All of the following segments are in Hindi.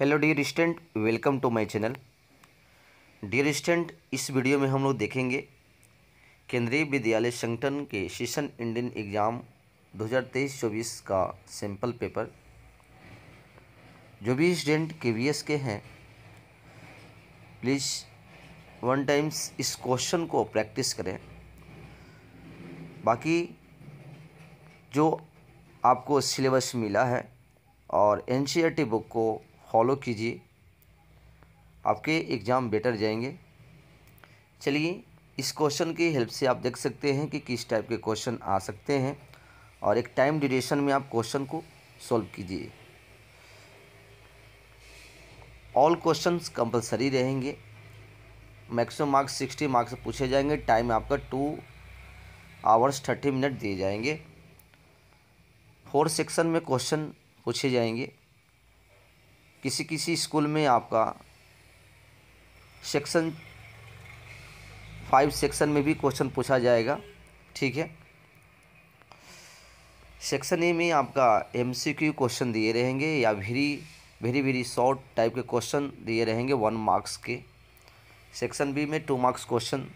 hello dear student welcome to my channel dear student इस वीडियो में हम लोग देखेंगे केंद्रीय विद्यालय संगठन के सेशन इंडियन एग्ज़ाम 2023-24 का सैंपल पेपर जो भी स्टूडेंट के वी के हैं प्लीज़ वन टाइम्स इस क्वेश्चन को प्रैक्टिस करें बाकी जो आपको सिलेबस मिला है और एन बुक e को फॉलो कीजिए आपके एग्ज़ाम बेटर जाएंगे चलिए इस क्वेश्चन की हेल्प से आप देख सकते हैं कि किस टाइप के क्वेश्चन आ सकते हैं और एक टाइम ड्यूरेशन में आप क्वेश्चन को सॉल्व कीजिए ऑल क्वेश्चंस कंपलसरी रहेंगे मैक्सिमम मार्क्स सिक्सटी मार्क्स पूछे जाएंगे टाइम आपका टू आवर्स थर्टी मिनट दिए जाएंगे फोर सेक्शन में क्वेश्चन पूछे जाएंगे किसी किसी स्कूल में आपका सेक्शन फाइव सेक्शन में भी क्वेश्चन पूछा जाएगा ठीक है सेक्शन ए में आपका एमसीक्यू क्वेश्चन दिए रहेंगे या very very very short type के क्वेश्चन दिए रहेंगे वन मार्क्स के सेक्शन बी में two marks question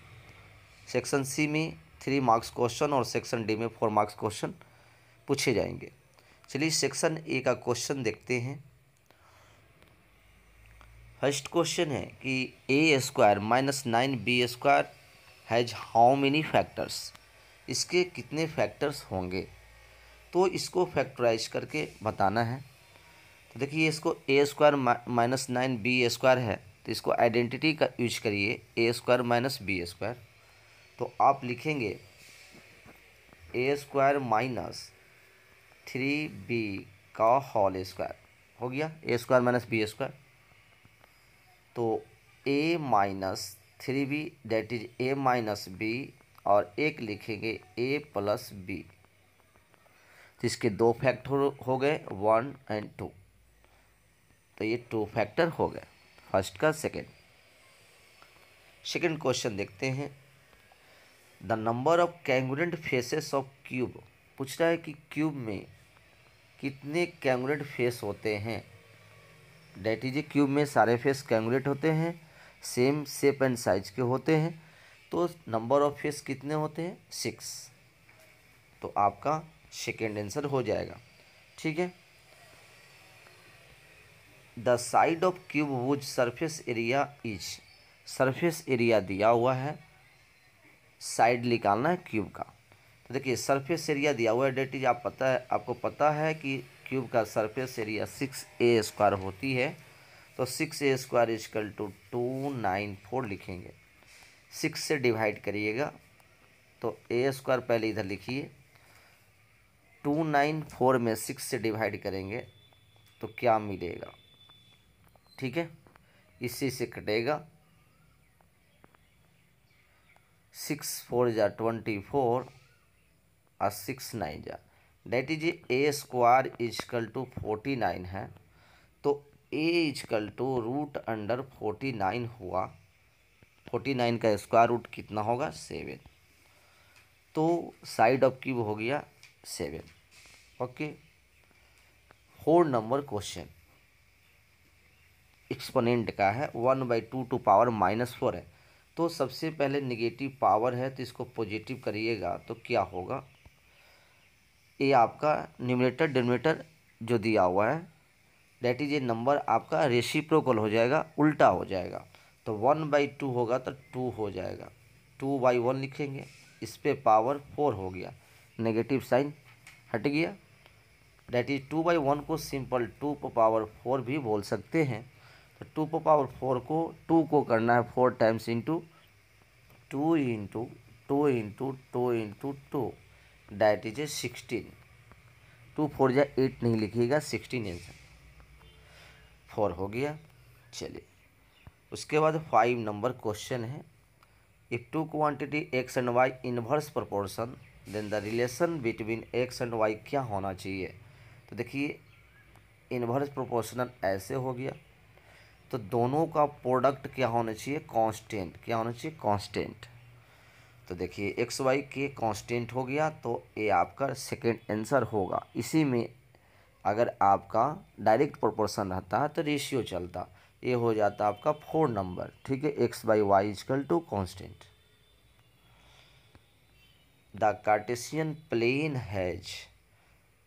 section C में थ्री मार्क्स क्वेश्चन और सेक्शन डी में फोर मार्क्स क्वेश्चन पूछे जाएंगे चलिए सेक्शन ए का क्वेश्चन देखते हैं फर्स्ट क्वेश्चन है कि a square minus nine b square has how many factors इसके कितने फैक्टर्स होंगे तो इसको फैक्टराइज करके बताना है तो देखिए इसको a square minus nine b square है तो इसको आइडेंटिटी का यूज करिए a square minus B square तो आप लिखेंगे a square minus three b का होल स्क्वायर हो गया a square minus B square तो a minus three b that is a minus b और एक लिखेंगे ए प्लस बी तो इसके दो फैक्टर हो गए वन एंड टू तो ये टू फैक्टर हो गए फर्स्ट का सेकेंड सेकेंड क्वेश्चन देखते हैं the number of congruent faces of cube पूछ रहा है कि क्यूब में कितने कैंगुलेंट फेस होते हैं डेट इज ए क्यूब में सारे फेस कैंगुलेट होते हैं सेम शेप एंड साइज के होते हैं तो नंबर ऑफ फेस कितने होते हैं सिक्स तो आपका सेकेंड आंसर हो जाएगा ठीक है the side of cube whose surface area is surface area दिया हुआ है साइड निकालना है क्यूब का तो देखिए सरफेस एरिया दिया हुआ है डेट इज आप पता है आपको पता है कि क्यूब का surface area six a square होती है तो six a square equal to two nine four लिखेंगे सिक्स से डिवाइड करिएगा तो ए स्क्वायर पहले इधर लिखिए टू नाइन फोर में सिक्स से डिवाइड करेंगे तो क्या मिलेगा ठीक है इसी से कटेगा सिक्स फोर जा ट्वेंटी फोर और सिक्स नाइन जा that is a square equal to forty nine है तो a equal to root under forty nine हुआ फोर्टी नाइन का स्क्वायर रूट कितना होगा सेवन तो साइड ऑफ क्यूब हो गया seven okay four number question exponent का है one by two to power minus four है तो सबसे पहले निगेटिव पावर है तो इसको पॉजिटिव करिएगा तो क्या होगा ये आपका न्यूमिनेटर डिनोमिनेटर जो दिया हुआ है डैट इज ये नंबर आपका रेसिप्रोकल हो जाएगा उल्टा हो जाएगा तो वन बाई टू होगा तो टू हो जाएगा टू बाई वन लिखेंगे इस पर पावर फोर हो गया नेगेटिव साइन हट गया that is two by one को सिंपल टू पर पावर फोर भी बोल सकते हैं तो टू पर पावर फोर को टू को करना है four times into two into two into two into two that is sixteen two four या एट नहीं लिखिएगा सिक्सटीन आंसर फोर हो गया चलिए उसके बाद फाइव नंबर क्वेश्चन है if two quantity x and y inverse proportion then the relation between x and y क्या होना चाहिए तो देखिए इन्वर्स प्रोपोर्शनल ऐसे हो गया तो दोनों का प्रोडक्ट क्या होना चाहिए कांस्टेंट क्या होना चाहिए कांस्टेंट तो देखिए एक्स वाई के कांस्टेंट हो गया तो ये आपका सेकंड आंसर होगा इसी में अगर आपका डायरेक्ट प्रोपोर्शन रहता तो रेशियो चलता ये हो जाता आपका फोर नंबर ठीक है x by y equal to constant the cartesian plane has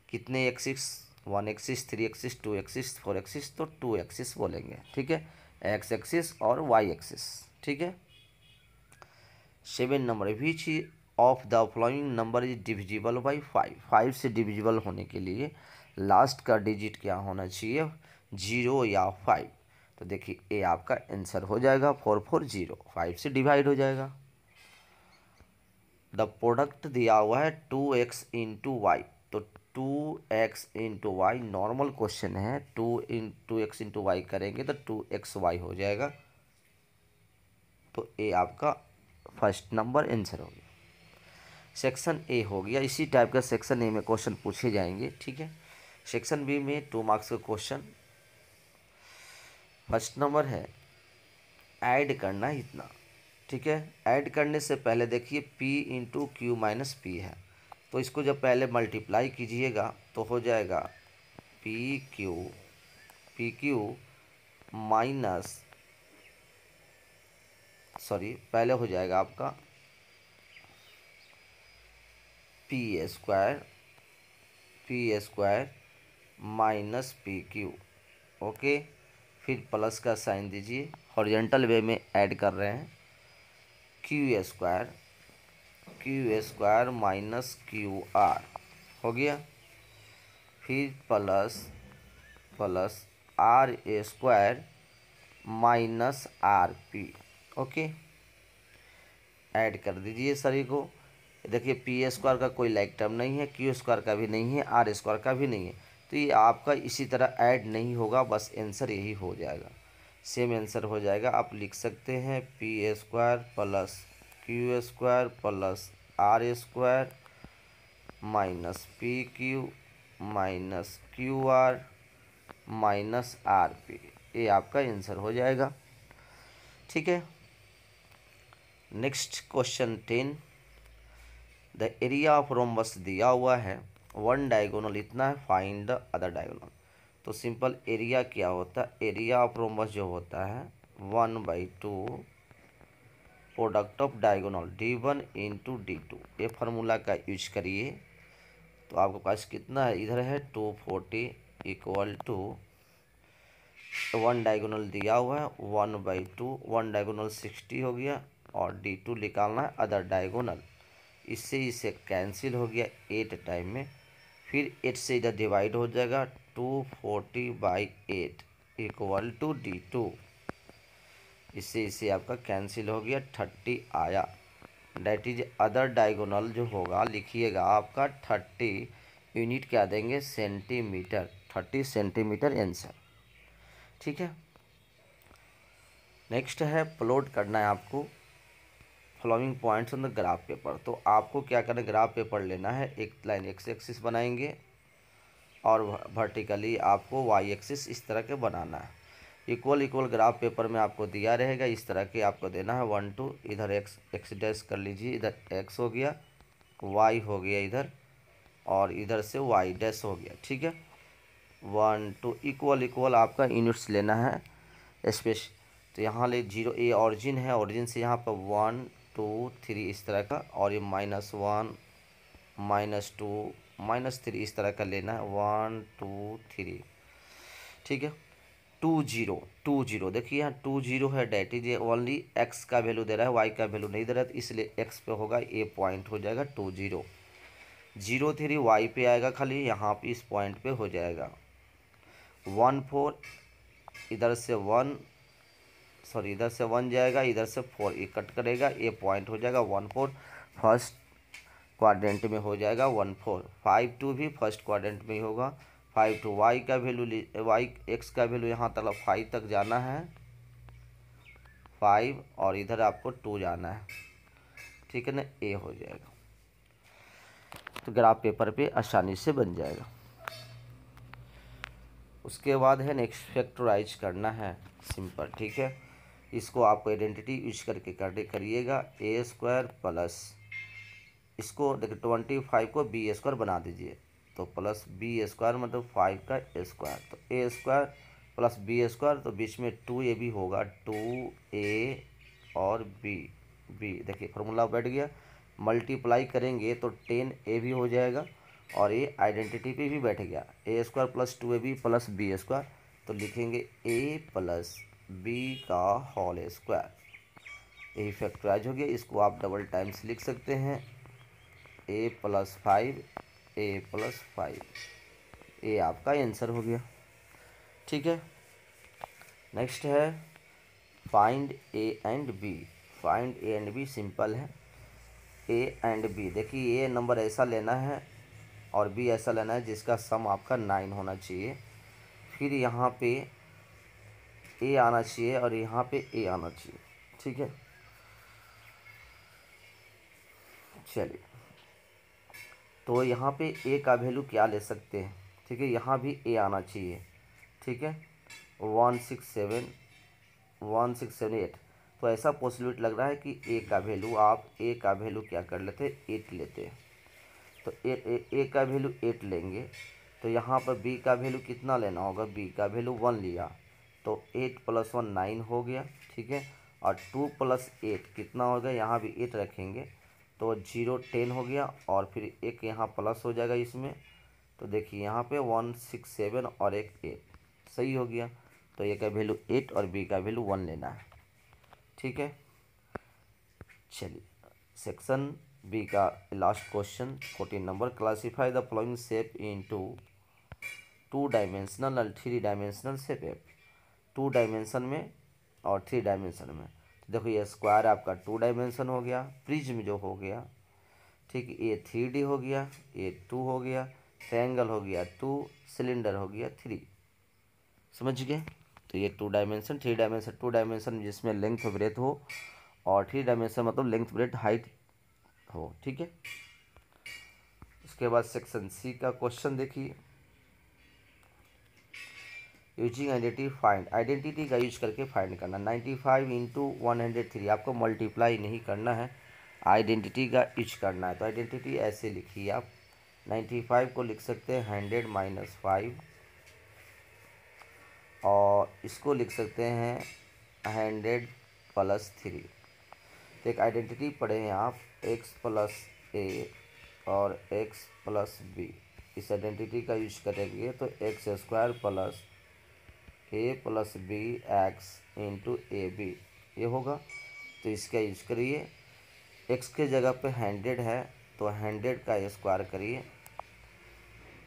कितने axis one axis three axis two axis four axis तो टू एक्सिस बोलेंगे ठीक है एक्स एक्सिस और वाई एक्सिस ठीक है seven number which of the following number is divisible by five five से डिविजिबल होने के लिए लास्ट का डिजिट क्या होना चाहिए जीरो या फाइव तो देखिए ए आपका आंसर हो जाएगा फोर फोर जीरो फाइव से डिवाइड हो जाएगा द प्रोडक्ट दिया हुआ है टू एक्स इंटू वाई तो two x into y normal question है two in two x into y करेंगे तो टू एक्स वाई हो जाएगा तो ए आपका फर्स्ट नंबर आंसर हो गया सेक्शन ए हो गया इसी टाइप का सेक्शन ए में क्वेश्चन पूछे जाएंगे ठीक है सेक्शन बी में टू मार्क्स का क्वेश्चन फर्स्ट नंबर है ऐड करना इतना ठीक है ऐड करने से पहले देखिए p into q minus p है तो इसको जब पहले मल्टीप्लाई कीजिएगा तो हो जाएगा p q p q minus sorry पहले हो जाएगा आपका p square p square minus p q okay फिर प्लस का साइन दीजिए हॉरिजेंटल वे में ऐड कर रहे हैं q square q square minus q r हो गया फिर plus plus r square minus r p okay add कर दीजिए सभी को देखिए पी स्क्वायर का कोई लाइक टर्म नहीं है क्यू स्क्वायर का भी नहीं है आर स्क्वायर का भी नहीं है तो ये आपका इसी तरह ऐड नहीं होगा बस आंसर यही हो जाएगा सेम आंसर हो जाएगा आप लिख सकते हैं p square plus q square plus r square minus p q minus q r minus r p ये आपका आंसर हो जाएगा ठीक है next question ten the area of rhombus दिया हुआ है वन डायगोनल इतना है फाइंड द अदर डायगोनल तो सिंपल एरिया क्या होता है एरिया ऑफ रोम्बस जो होता है one by two product of diagonal d one into d two ये फार्मूला का यूज करिए तो आपके पास कितना है इधर है two forty equal to one diagonal दिया हुआ है one by two one diagonal sixty हो गया और डी टू निकालना है अदर डायगोनल इससे इसे कैंसिल हो गया एट टाइम में फिर एट से इधर डिवाइड हो जाएगा two forty by eight equal to d two इससे इसे आपका कैंसिल हो गया थर्टी आया डैट इज अदर डायगोनल जो होगा लिखिएगा आपका थर्टी यूनिट क्या देंगे सेंटीमीटर थर्टी सेंटीमीटर आंसर ठीक है नेक्स्ट है प्लॉट करना है आपको following points on the graph paper तो आपको क्या करना है ग्राफ पेपर लेना है एक लाइन एक्स एक्सिस बनाएंगे और वर्टिकली आपको वाई एक्सिस इस तरह के बनाना है इक्वल इक्वल ग्राफ पेपर में आपको दिया रहेगा इस तरह के आपको देना है वन टू इधर एक्स एक्स डैस कर लीजिए इधर एक्स हो गया वाई हो गया इधर और इधर से वाई डैस हो गया ठीक है वन टू इक्वल इक्वल आपका यूनिट्स लेना है स्पेश तो यहाँ ले जीरो ए ऑरिजिन है ऑरिजिन से यहाँ पर वन टू थ्री इस तरह का और ये minus one minus two minus three इस तरह का लेना है वन टू थ्री ठीक है टू जीरो टू जीरो देखिए यहाँ टू जीरो है डेट इज ओनली एक्स का वैल्यू दे रहा है वाई का वैल्यू नहीं दे रहा है तो इसलिए एक्स पे होगा ए पॉइंट हो जाएगा two zero zero three y पे आएगा खाली यहाँ पे इस पॉइंट पे हो जाएगा वन फोर इधर से वन सॉरी इधर से वन जाएगा इधर से फोर ये कट करेगा ये पॉइंट हो जाएगा वन फोर फर्स्ट क्वाड्रेंट में हो जाएगा वन फोर फाइव टू भी फर्स्ट क्वाड्रेंट में ही होगा फाइव टू वाई का वैल्यू वाई एक्स का वैल्यू यहाँ तक फाइव तक जाना है फाइव और इधर आपको टू जाना है ठीक है ना ए हो जाएगा तो ग्राफ पेपर पे आसानी से बन जाएगा उसके बाद है नेक्स्ट फैक्टराइज करना है सिंपल ठीक है इसको आप आइडेंटिटी यूज करके करिएगा ए स्क्वायर प्लस इसको देखिए ट्वेंटी फाइव को बी स्क्वायर बना दीजिए तो प्लस बी स्क्वायर मतलब फाइव का स्क्वायर तो a square plus b square तो बीच में टू ए भी होगा टू ए और बी बी देखिए फॉर्मूला बैठ गया मल्टीप्लाई करेंगे तो टेन ए भी हो जाएगा और ये आइडेंटिटी पे भी बैठ गया a square plus two a b plus b square तो लिखेंगे ए प्लस बी का होल स्क्वायर ए फैक्ट्राइज हो गया इसको आप डबल टाइम्स लिख सकते हैं a plus five a plus five a आपका आंसर हो गया ठीक है नेक्स्ट है find a and b find a and b simple है ए एंड बी देखिए ए नंबर ऐसा लेना है और बी ऐसा लेना है जिसका सम आपका नाइन होना चाहिए फिर यहाँ पे ए आना चाहिए और यहाँ पे ए आना चाहिए ठीक है चलिए तो यहाँ पे ए का वैल्यू क्या ले सकते हैं ठीक है यहाँ भी ए आना चाहिए ठीक है one six seven one six seven eight तो ऐसा पॉसिबिलिट लग रहा है कि ए का वैल्यू आप ए का वैल्यू क्या कर लेते हैं एट लेते हैं तो ए, ए, ए का वैल्यू एट लेंगे तो यहाँ पर बी का वैल्यू कितना लेना होगा बी का वैल्यू वन लिया तो एट प्लस वन नाइन हो गया ठीक है और टू प्लस एट कितना हो गया यहाँ भी एट रखेंगे तो जीरो टेन हो गया और फिर एक यहाँ प्लस हो जाएगा इसमें तो देखिए यहाँ पे वन सिक्स सेवन और एक एट सही हो गया तो ए का वैल्यू एट और बी का वैल्यू वन लेना है ठीक है चलिए सेक्शन बी का last question fourteen number classify the following shape in two dimensional और three dimensional shape F two dimension में और थ्री डायमेंशन में तो देखो ये स्क्वायर आपका टू डायमेंशन हो गया प्रिज्म जो हो गया ठीक ये थ्री डी हो गया ये टू हो गया ट्रैंगल हो गया टू सिलेंडर हो गया थ्री समझ गए तो ये two dimension three dimension two dimension जिसमें लेंथ ब्रेथ हो और थ्री डायमेंशन मतलब लेंथ ब्रेथ हाइट हो ठीक है उसके बाद सेक्शन सी का क्वेश्चन देखिए यूजिंग आइडेंटिटी फाइंड आइडेंटिटी का यूज करके फाइंड करना ninety five into one hundred three आपको मल्टीप्लाई नहीं करना है आइडेंटिटी का यूज करना है तो आइडेंटिटी ऐसे लिखिए आप नाइन्टी फाइव को लिख सकते हैं हंड्रेड माइनस फाइव और इसको लिख सकते हैं हंड्रेड प्लस थ्री तो एक आइडेंटिटी पढ़े हैं आप एक्स प्लस ए और एक्स प्लस बी इस आइडेंटिटी का यूज करेंगे तो x square plus a plus b x into a b ये होगा तो इसका यूज करिए एक्स के जगह पे हंड्रेड है तो हंड्रेड का स्क्वायर करिए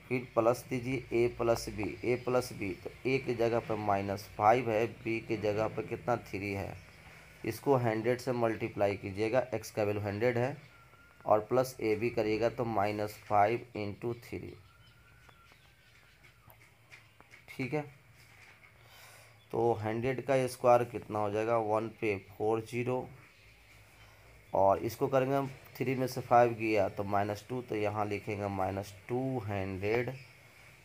फिर प्लस दीजिए a plus b a plus b तो ए के जगह पर माइनस फाइव है बी के जगह पर कितना थ्री है इसको हंड्रेड से मल्टीप्लाई कीजिएगा एक्स का वैल्यू हंड्रेड है और प्लस ए बी करिएगा तो माइनस फाइव इंटू थ्री ठीक है तो हंड्रेड का स्क्वायर कितना हो जाएगा वन पे फोर जीरो और इसको करेंगे हम थ्री में से फाइव गया तो माइनस टू तो यहाँ लिखेंगे माइनस टू हंड्रेड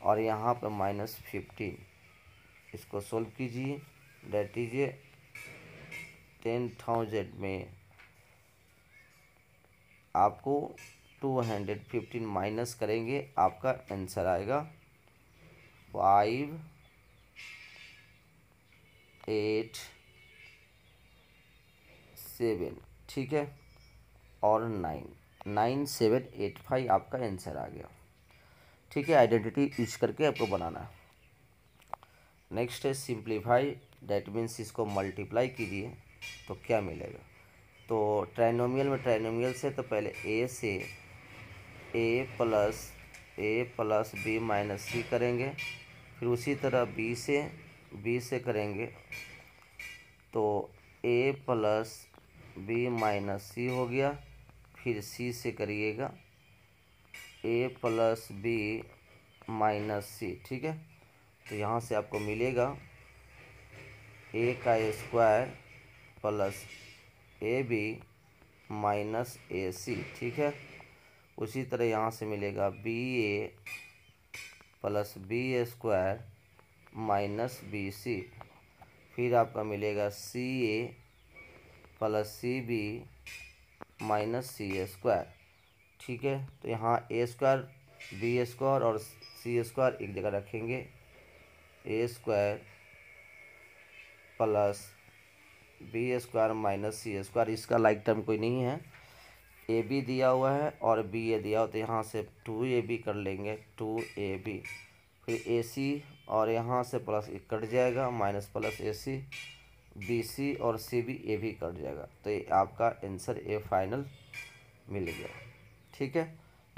और यहाँ पर माइनस फिफ्टीन इसको सोल्व कीजिए डेट इज टेन थाउजेंड में आपको टू हंड्रेड फिफ्टीन माइनस करेंगे आपका आंसर आएगा फाइव एट सेवन ठीक है और nine nine seven eight five आपका आंसर आ गया ठीक है आइडेंटिटी यूज करके आपको बनाना है नेक्स्ट है सिंप्लीफाई डैट मीन्स इसको मल्टीप्लाई कीजिए तो क्या मिलेगा तो ट्राइनोमियल में ट्राइनोमियल से तो पहले ए से a plus a plus b minus c करेंगे फिर उसी तरह बी से बी से करेंगे तो a plus b minus c हो गया फिर सी से करिएगा a plus b minus c ठीक है तो यहाँ से आपको मिलेगा ए का square plus a b minus a c ठीक है उसी तरह यहाँ से मिलेगा b a plus b square minus b c फिर आपका मिलेगा c a plus c b minus c ए स्क्वायर ठीक है तो यहाँ ए स्क्वायर बी स्क्वायर और सी स्क्वायर एक जगह रखेंगे a square plus b square minus c square इसका लाइक टर्म कोई नहीं है ए बी दिया हुआ है और बी ए दिया हुआ तो यहाँ से टू ए बी कर लेंगे टू ए बी फिर ए सी और यहाँ से प्लस ए कट जाएगा minus plus a c b c और सी बी ए भी कट जाएगा तो ये आपका आंसर ए फाइनल मिल गया ठीक है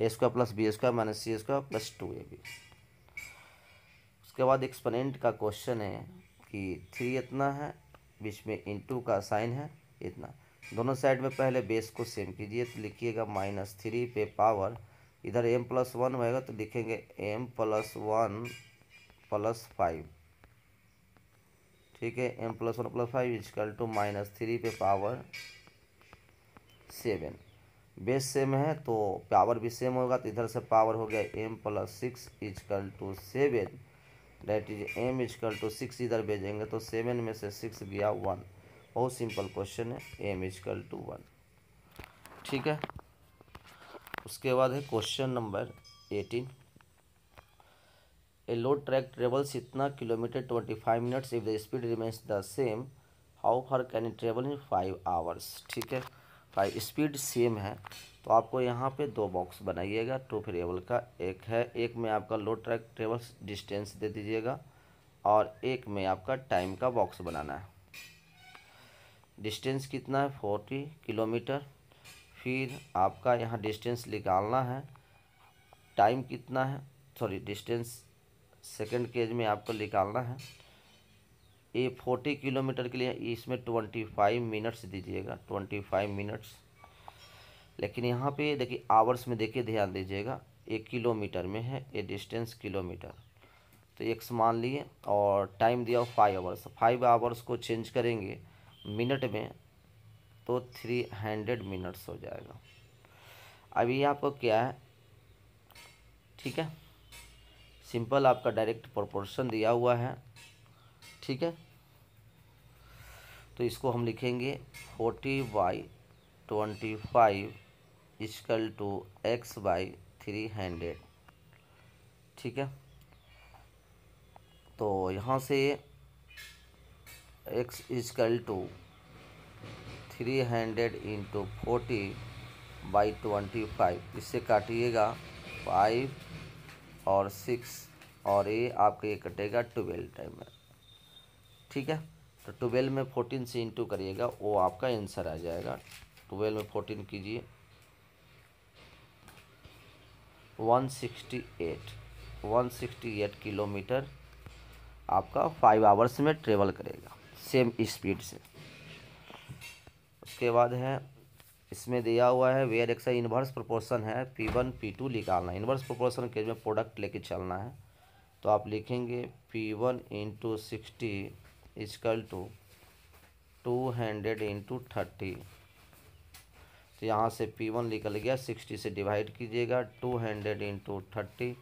a square plus b square minus c square plus two a b उसके बाद एक्सपोनेंट का क्वेश्चन है कि थ्री इतना है बीच में टू का साइन है इतना दोनों साइड में पहले बेस को सेम कीजिए तो लिखिएगा माइनस थ्री पे पावर इधर एम प्लस वन होएगा तो लिखेंगे m plus one plus five ठीक है m plus one plus five equal to minus three पे पावर सेवन बेस सेम है तो पावर भी सेम होगा तो इधर से पावर हो गया m plus six equal to seven that is m equal to six इधर भेजेंगे तो सेवन में से सिक्स गया वन बहुत सिंपल क्वेश्चन है एम इजकल टू वन ठीक है उसके बाद है question number eighteen A load track travels इतना kilometre 25 minutes if the speed remains the same how far can travel in five hours ठीक है फाइव स्पीड सेम है तो आपको यहाँ पे दो बॉक्स बनाइएगा टू वेरिएबल का एक है एक में आपका लोड ट्रैक ट्रेवल्स डिस्टेंस दे दीजिएगा और एक में आपका टाइम का बॉक्स बनाना है डिस्टेंस कितना है फोर्टी किलोमीटर फिर आपका यहाँ डिस्टेंस निकालना है टाइम कितना है सॉरी डिस्टेंस सेकेंड केज में आपको निकालना है ये फोर्टी किलोमीटर के लिए इसमें ट्वेंटी फाइव मिनट्स दीजिएगा ट्वेंटी फाइव मिनट्स लेकिन यहाँ पे देखिए आवर्स में देखिए ध्यान दीजिएगा एक किलोमीटर में है ये डिस्टेंस किलोमीटर तो एक मान लिए और टाइम दिया फाइव आवर्स फाइव आवर्स को चेंज करेंगे मिनट में तो थ्री हंड्रेड मिनट्स हो जाएगा अभी आपको क्या है ठीक है सिंपल आपका डायरेक्ट प्रोपोर्शन दिया हुआ है ठीक है तो इसको हम लिखेंगे forty by twenty five equal to x by three hundred ठीक है तो यहाँ से x equal to three hundred into forty by twenty five इससे काटिएगा फाइव और सिक्स और ये आपका ये कटेगा ट्वेल्व टाइम में ठीक है तो ट्वेल्व में फोर्टीन से इंटू करिएगा वो आपका आंसर आ जाएगा ट्वेल्व में फोर्टीन कीजिए one sixty eight one sixty eight kilometre आपका फाइव आवर्स में ट्रेवल करेगा सेम स्पीड से उसके बाद है इसमें दिया हुआ है वेयर एक्स इन्वर्स प्रोपोर्शन है पी वन पी टू निकालना है इन्वर्स प्रोपोर्शन के में प्रोडक्ट लेके चलना है तो आप लिखेंगे p one into sixty equal to two hundred into thirty तो यहाँ से पी वन निकल गया सिक्सटी से डिवाइड कीजिएगा two hundred into thirty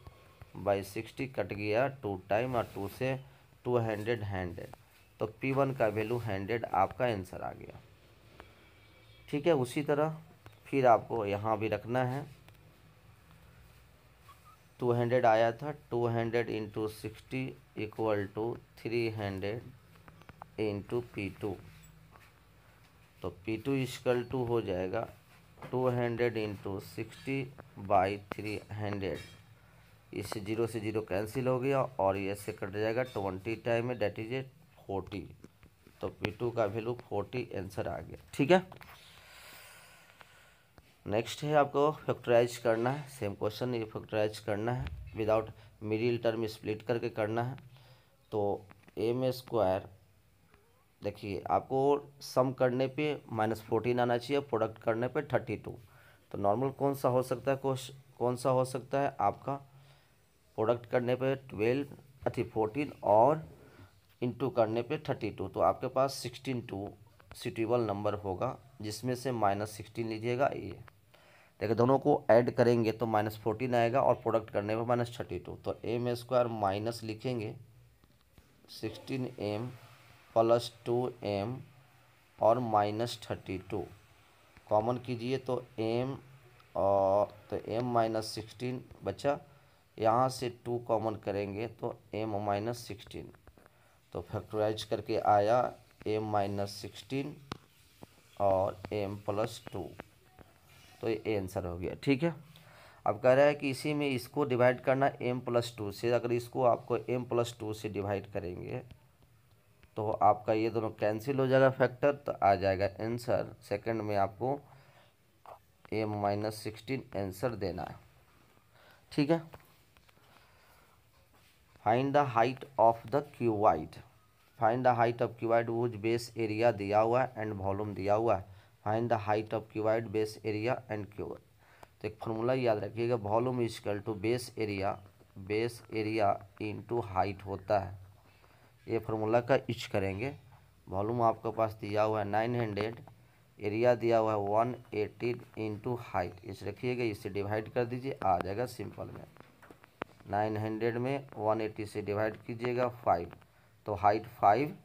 by sixty cut गया टू टाइम और टू से टू हंड्रेड हंड्रेड तो पी वन का वैल्यू हंड्रेड आपका आंसर आ गया ठीक है उसी तरह फिर आपको यहाँ भी रखना है टू हंड्रेड आया था two hundred into sixty equal to three hundred into p two तो पी टू इजकल टू हो जाएगा two hundred into sixty by three hundred इससे जीरो से जीरो कैंसिल हो गया और ये से कट जाएगा ट्वेंटी टाइम में डेट इज ए फोर्टी तो पी टू का वैल्यू फोर्टी आंसर आ गया ठीक है नेक्स्ट है आपको फैक्टराइज करना है सेम क्वेश्चन ये फैक्टराइज करना है विदाउट मिडिल टर्म स्प्लिट करके करना है तो एम स्क्वायर देखिए आपको सम करने पे माइनस फोर्टीन आना चाहिए प्रोडक्ट करने पे थर्टी टू तो नॉर्मल कौन सा हो सकता है कौन सा हो सकता है आपका प्रोडक्ट करने पे ट्वेल्व अथी फोर्टीन और इंटू करने पे थर्टी टू तो आपके पास सिक्सटीन टू सिटेबल नंबर होगा जिसमें से माइनस सिक्सटीन लीजिएगा ये देखिए दोनों को ऐड करेंगे तो माइनस फोर्टीन आएगा और प्रोडक्ट करने पर माइनस थर्टी टू तो एम स्क्वायर माइनस लिखेंगे sixteen m plus two m और माइनस थर्टी टू कॉमन कीजिए तो एम और तो एम माइनस सिक्सटीन बच्चा यहाँ से टू कॉमन करेंगे तो एम माइनस सिक्सटीन तो फैक्टराइज करके आया एम माइनस सिक्सटीन और एम प्लस टू तो ये आंसर हो गया ठीक है अब कह रहा है कि इसी में इसको डिवाइड करना एम प्लस टू से अगर इसको आपको एम प्लस टू से डिवाइड करेंगे तो आपका ये दोनों कैंसिल हो जाएगा फैक्टर तो आ जाएगा आंसर सेकंड में आपको एम माइनस सिक्सटीन आंसर देना है ठीक है find the height of the cuboid find the height of cuboid whose base area दिया हुआ है एंड वॉल्यूम दिया हुआ है find the height of cuboid base area and cuboid तो एक फॉर्मूला याद रखिएगा volume equal to base area base area into height होता है ये फार्मूला का यूज करेंगे वॉल्यूम आपके पास दिया हुआ है नाइन हंड्रेड एरिया दिया हुआ है वन एटी इंटू हाइट इस रखिएगा इससे डिवाइड कर दीजिए आ जाएगा सिंपल में नाइन हंड्रेड में वन एटी से डिवाइड कीजिएगा फाइव तो हाइट फाइव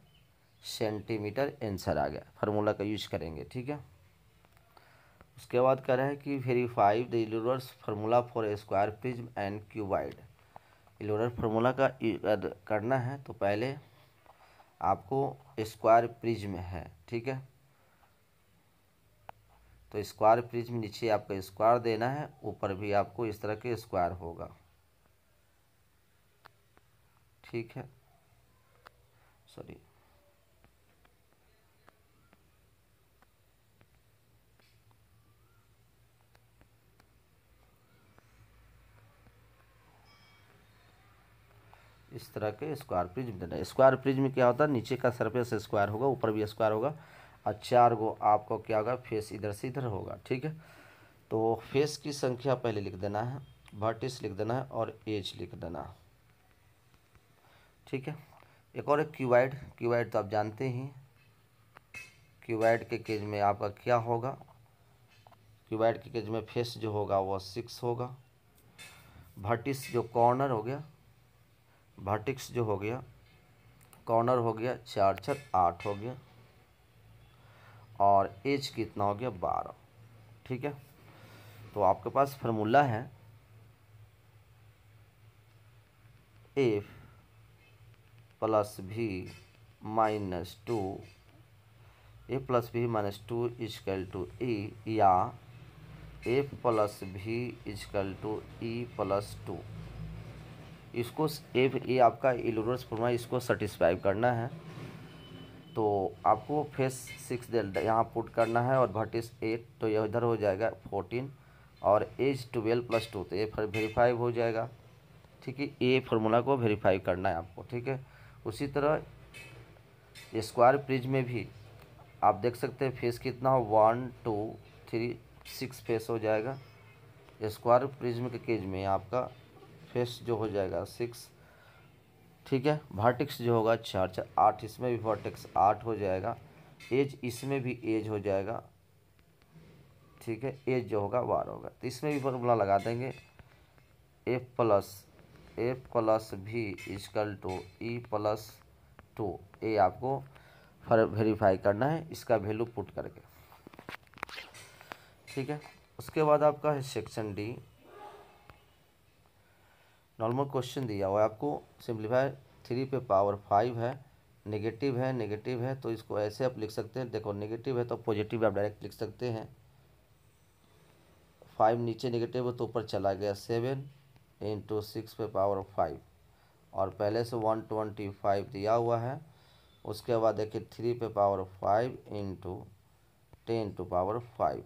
सेंटीमीटर आंसर आ गया फार्मूला का यूज करेंगे ठीक है उसके बाद कह रहे हैं कि verify the Euler's formula for square prism and cuboid Euler's formula का करना है तो पहले आपको स्क्वायर प्रिज्म है ठीक है तो स्क्वायर प्रिज्म नीचे आपका स्क्वायर देना है ऊपर भी आपको इस तरह के स्क्वायर होगा ठीक है सॉरी इस तरह के स्क्वायर प्रिज्म देना स्क्वायर प्रिज्म क्या होता है नीचे का सरफेस स्क्वायर होगा ऊपर भी स्क्वायर होगा और चार गो आपको क्या होगा फेस इधर से इधर होगा ठीक है तो फेस की संख्या पहले लिख देना है वर्टिस लिख देना है और एज लिख देना है ठीक है एक और एक क्यूवाइड क्यूवाइड तो आप जानते ही क्यूवाइड के केज में आपका क्या होगा क्यूबाइड के केज में फेस जो होगा वो सिक्स होगा भर्टिस जो कॉर्नर हो गया भर्टिक्स जो हो गया कॉर्नर हो गया चार चार आठ हो गया और एज कितना हो गया बारह ठीक है तो आपके पास फार्मूला है F plus V minus two a plus V minus two equal to E या a plus V equal to E plus two इसको ए ये आपका एलोरस प्रोमा इसको सेटिस्फाई करना है तो आपको फेस सिक्स यहाँ पुट करना है और भर्टिस एट तो यह इधर हो जाएगा फोर्टीन और एज ट्वेल्व प्लस टू तो ये वेरीफाई हो जाएगा ठीक है ये फॉर्मूला को वेरीफाई करना है आपको ठीक है उसी तरह स्क्वायर प्रिज में भी आप देख सकते हैं फेस कितना हो one two three six face हो जाएगा स्क्वायर प्रिज्म के केज में आपका फेस जो हो जाएगा सिक्स ठीक है वर्टिक्स जो होगा चार चार आठ इसमें भी वर्टिक्स आठ हो जाएगा एज इसमें भी एज हो जाएगा ठीक है एज जो होगा वार होगा तो इसमें भी फॉर्मूला लगा देंगे F plus a plus V equal to E plus two a आपको वेरीफाई करना है इसका वैल्यू पुट करके ठीक है उसके बाद आपका है सेक्शन डी नॉर्मल क्वेश्चन दिया हुआ है आपको सिंप्लीफाई थ्री पे पावर फाइव है नेगेटिव है नेगेटिव है तो इसको ऐसे आप लिख सकते हैं देखो नेगेटिव है तो पॉजिटिव आप डायरेक्ट लिख सकते हैं फाइव नीचे नेगेटिव है तो ऊपर चला गया सेवन इंटू सिक्स पे पावर फाइव और पहले से वन ट्वेंटी फाइव दिया हुआ है उसके बाद देखिए थ्री पे power five into ten to power five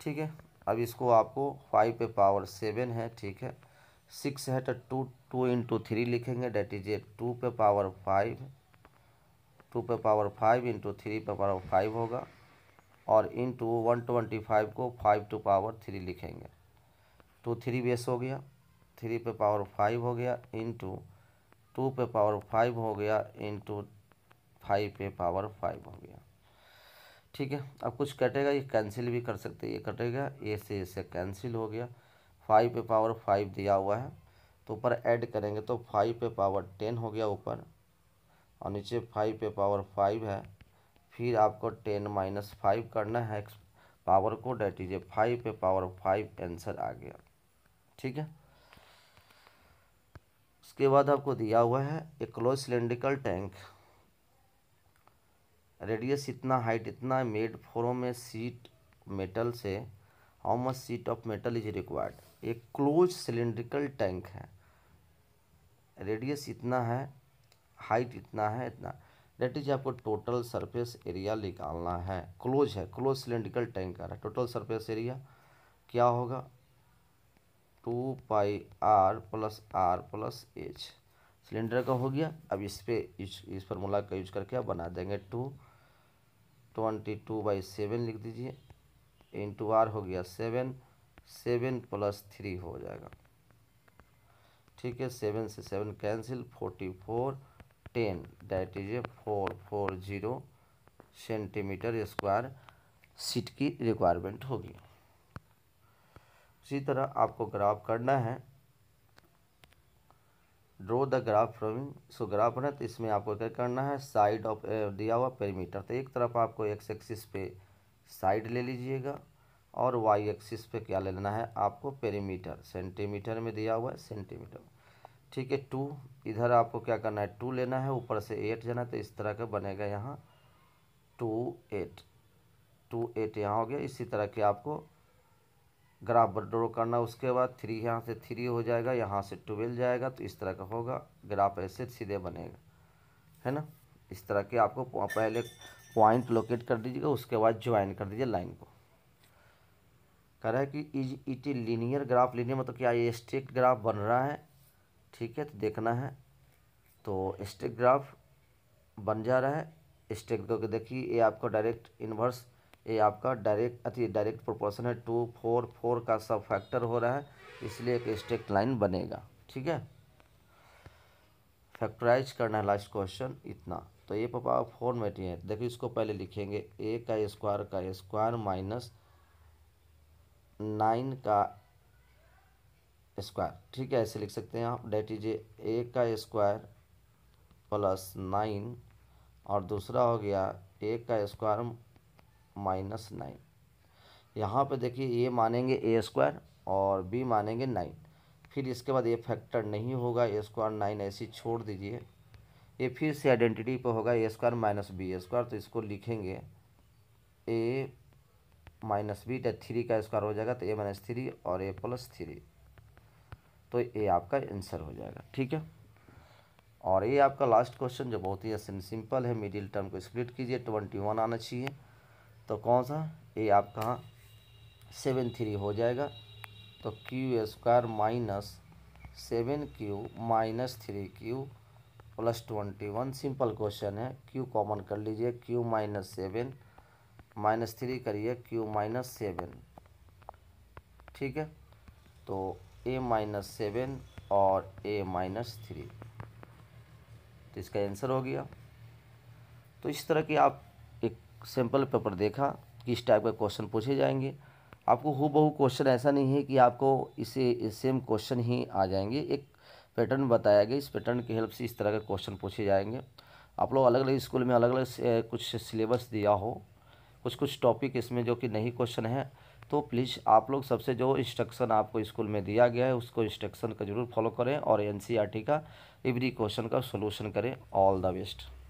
ठीक है अब इसको आपको फाइव पे पावर सेवन है ठीक है सिक्स है तो टू टू इंटू थ्री लिखेंगे डेट इज ए टू पे पावर फाइव टू पे पावर फाइव इंटू थ्री पे पावर फाइव होगा और इंटू वन ट्वेंटी फाइव को फाइव टू पावर थ्री लिखेंगे टू थ्री बेस हो गया थ्री पे पावर फाइव हो गया इंटू टू पे पावर फाइव हो गया इंटू फाइव पे पावर फाइव हो गया ठीक है अब कुछ कटेगा ये कैंसिल भी कर सकते ये कटेगा ए से ए से कैंसिल हो गया फाइव पे पावर फाइव दिया हुआ है तो ऊपर ऐड करेंगे तो फाइव पे पावर टेन हो गया ऊपर और नीचे फाइव पे पावर फाइव है फिर आपको टेन माइनस फाइव करना है पावर को डेट इज फाइव पे पावर फाइव आंसर आ गया ठीक है उसके बाद आपको दिया हुआ है एक क्लोज सिलेंड्रिकल टैंक रेडियस इतना हाइट इतना मेड फोरों में सीट मेटल से how much sheet of metal is required एक क्लोज सिलेंड्रिकल टैंक है रेडियस इतना है हाइट इतना है इतना डेट इज आपको टोटल सरफेस एरिया निकालना है क्लोज है क्लोज सिलेंड्रिकल टैंक का टोटल सरफेस एरिया क्या होगा two pi r plus r plus h cylinder का हो गया अब इस पर इस, इस फार्मूला का यूज करके आप बना देंगे two twenty two by seven लिख दीजिए इंटू आर हो गया सेवन सेवन प्लस थ्री हो जाएगा ठीक है सेवन से seven cancel forty four ten that is a four four zero centimetre square sheet की रिक्वायरमेंट होगी इसी तरह आपको ग्राफ करना है draw the graph forming so graph बना तो इसमें आपको क्या करना है साइड ऑफ दिया हुआ पेरीमीटर तो एक तरफ आपको एक्स एक्सिस पे साइड ले लीजिएगा और वाई एक्सिस पे क्या लेना है आपको पेरीमीटर सेंटीमीटर में दिया हुआ है सेंटीमीटर ठीक है टू इधर आपको क्या करना है टू लेना है ऊपर से एट जाना है तो इस तरह का बनेगा यहाँ टू एट टू एट यहाँ हो गया इसी तरह के आपको ग्राफ पर ड्रॉ करना उसके बाद थ्री यहाँ से थ्री हो जाएगा यहाँ से ट्वेल्व जाएगा तो इस तरह का होगा ग्राफ ऐसे तो सीधे बनेगा है ना इस तरह के आपको पहले पॉइंट लोकेट कर दीजिएगा उसके बाद ज्वाइन कर दीजिए लाइन को कह रहा है कि is it a linear graph linear मतलब क्या ये स्ट्रिक्ट ग्राफ बन रहा है ठीक है तो देखना है तो स्ट्रिक्ट ग्राफ बन जा रहा है स्ट्रिक्ट को देखिए ये आपको डायरेक्ट इन्वर्स ये आपका डायरेक्ट अति डायरेक्ट प्रोपोर्शन है टू फोर फोर का सब फैक्टर हो रहा है इसलिए एक स्ट्रेट लाइन बनेगा ठीक है फैक्टराइज करना है लास्ट क्वेश्चन इतना तो ये पापा फोर में है देखिए इसको पहले लिखेंगे ए का स्क्वायर का स्क्वायर माइनस नाइन का स्क्वायर ठीक है ऐसे लिख सकते हैं आप डेट इज ए का स्क्वायर प्लस नाइन और दूसरा हो गया ए का स्क्वायर माइनस नाइन यहाँ पर देखिए ये मानेंगे ए स्क्वायर और बी मानेंगे नाइन फिर इसके बाद ये फैक्टर नहीं होगा ए स्क्वायर नाइन ऐसी छोड़ दीजिए ये फिर से आइडेंटिटी पर होगा A square minus B square तो इसको लिखेंगे ए माइनस बी थ्री का स्क्वायर हो जाएगा तो ए माइनस थ्री और ए प्लस थ्री तो ये आपका आंसर हो जाएगा ठीक है और ये आपका लास्ट क्वेश्चन जो बहुत ही सिंपल है मिडिल टर्म को स्प्लिट कीजिए ट्वेंटी वन आना चाहिए तो कौन सा ये आपका सेवन थ्री हो जाएगा तो Q square minus seven Q minus three Q plus twenty one simple question है क्यू कॉमन कर लीजिए Q minus seven minus three करिए क्यू माइनस सेवन ठीक है तो ए माइनस सेवन और ए माइनस थ्री तो इसका आंसर हो गया तो इस तरह की आप सिंपल पेपर देखा कि इस टाइप का क्वेश्चन पूछे जाएंगे आपको हु बहु क्वेश्चन ऐसा नहीं है कि आपको इसे सेम क्वेश्चन ही आ जाएंगे एक पैटर्न बताया गया इस पैटर्न की हेल्प से इस तरह के क्वेश्चन पूछे जाएंगे आप लोग अलग अलग स्कूल में अलग अलग कुछ सिलेबस दिया हो कुछ कुछ टॉपिक इसमें जो कि नहीं क्वेश्चन है तो प्लीज़ आप लोग सबसे जो इंस्ट्रक्शन आपको स्कूल में दिया गया है उसको इंस्ट्रक्शन का जरूर फॉलो करें और एन e का एवरी क्वेश्चन का सोल्यूशन करें ऑल द बेस्ट